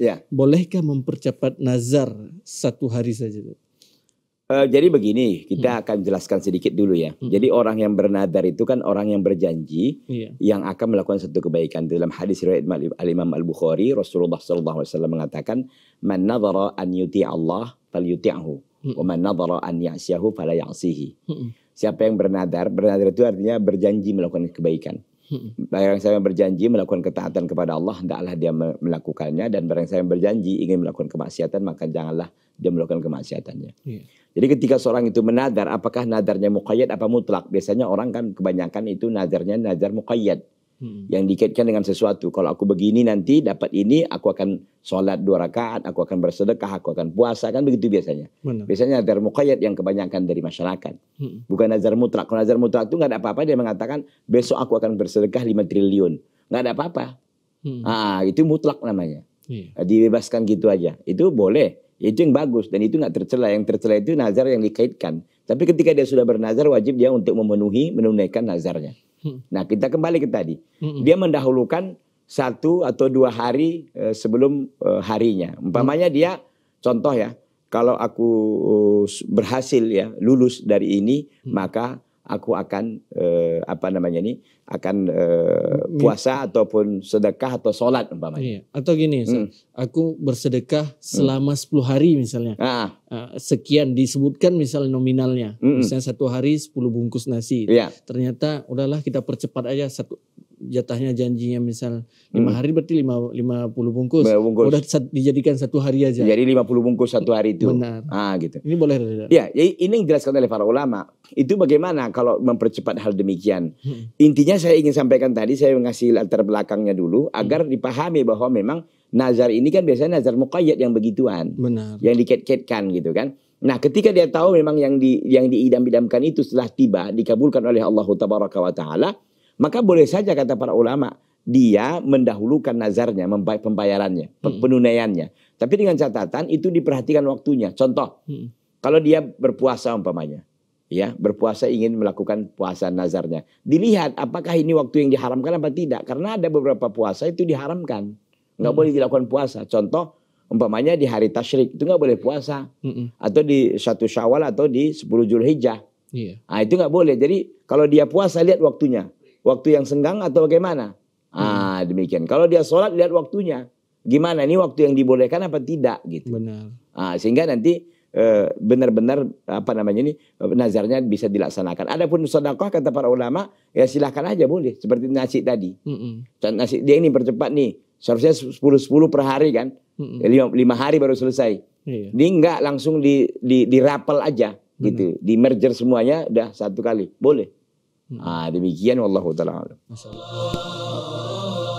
Ya. Bolehkah mempercepat nazar satu hari saja? Uh, jadi begini, kita hmm. akan jelaskan sedikit dulu ya. Hmm. Jadi orang yang bernadar itu kan orang yang berjanji yeah. yang akan melakukan satu kebaikan. Dalam hadis riwayat Al Imam Al Bukhari, Rasulullah SAW mengatakan, "Man nadhara an yuti Allah, fal yuti'ahu. Hmm. Wa man nadhara an ya'syahu, fala ya'sihi." Hmm. Siapa yang bernadar, bernadar itu artinya berjanji melakukan kebaikan. Barang saya berjanji melakukan ketaatan kepada Allah, hendaklah dia melakukannya. Dan barang saya berjanji ingin melakukan kemaksiatan, maka janganlah dia melakukan kemaksiatannya. Yeah. Jadi ketika seorang itu menadar, apakah nadarnya muqayyad apa mutlak? Biasanya orang kan kebanyakan itu nadarnya nadar muqayyad. Hmm. yang dikaitkan dengan sesuatu. Kalau aku begini nanti dapat ini, aku akan sholat dua rakaat, aku akan bersedekah, aku akan puasa kan begitu biasanya. Benar. Biasanya nazar muqayyad yang kebanyakan dari masyarakat, hmm. bukan nazar mutlak. Kalau nazar mutlak itu nggak ada apa-apa dia mengatakan besok aku akan bersedekah 5 triliun, nggak ada apa-apa. Hmm. Ah, ah itu mutlak namanya. Yeah. Iya. Dibebaskan gitu aja, itu boleh. Itu yang bagus dan itu nggak tercela. Yang tercela itu nazar yang dikaitkan. Tapi ketika dia sudah bernazar wajib dia untuk memenuhi menunaikan nazarnya. Hmm. Nah, kita kembali ke tadi. Dia mendahulukan satu atau dua hari eh, sebelum eh, harinya. Hmm. Umpamanya dia, contoh ya, kalau aku eh, berhasil ya lulus dari ini, hmm. maka aku akan eh, apa namanya ini akan uh, puasa ataupun sedekah atau sholat umpamanya. Yeah. Atau gini, hmm. aku bersedekah hmm. selama hmm. 10 hari misalnya. Ah. Eh, sekian disebutkan misal nominalnya, hmm. misalnya satu hari 10 bungkus nasi. Iya. Ternyata udahlah kita percepat aja satu jatahnya janjinya misal lima hmm. hari berarti lima lima puluh bungkus. bungkus. Udah sat, dijadikan satu hari aja. Jadi lima puluh bungkus satu hari itu. Benar. Ah gitu. Ini boleh. Ya, jadi ini yang dijelaskan oleh para ulama. Itu bagaimana kalau mempercepat hal demikian. Hmm. Intinya saya ingin sampaikan tadi saya mengasih latar belakangnya dulu agar hmm. dipahami bahwa memang nazar ini kan biasanya nazar muqayyad yang begituan. Benar. Yang diket ketkan gitu kan. Nah, ketika dia tahu memang yang di yang diidam-idamkan itu setelah tiba dikabulkan oleh Allah Tabaraka wa taala, maka boleh saja kata para ulama, dia mendahulukan nazarnya, pembayarannya, hmm. penunaiannya. Tapi dengan catatan itu diperhatikan waktunya. Contoh, hmm. kalau dia berpuasa umpamanya, ya berpuasa ingin melakukan puasa nazarnya, dilihat apakah ini waktu yang diharamkan apa tidak? Karena ada beberapa puasa itu diharamkan, nggak hmm. boleh dilakukan puasa. Contoh, umpamanya di hari tasyrik itu nggak boleh puasa, hmm. atau di satu syawal atau di sepuluh julhijjah. Yeah. Nah, itu nggak boleh. Jadi kalau dia puasa lihat waktunya waktu yang senggang atau bagaimana? Hmm. Ah, demikian. Kalau dia sholat lihat waktunya. Gimana ini waktu yang dibolehkan apa tidak gitu. Benar. Ah, sehingga nanti eh, benar-benar apa namanya ini eh, nazarnya bisa dilaksanakan. Adapun sedekah kata para ulama ya silahkan aja boleh seperti nasi tadi. Mm -hmm. Nasi dia ini percepat nih. Seharusnya 10 10 per hari kan. Mm -hmm. 5, hari baru selesai. Iya. Ini enggak langsung di di dirapel aja gitu. Di merger semuanya udah satu kali. Boleh. عالميا آه، والله تعالى اعلم. ما شاء الله.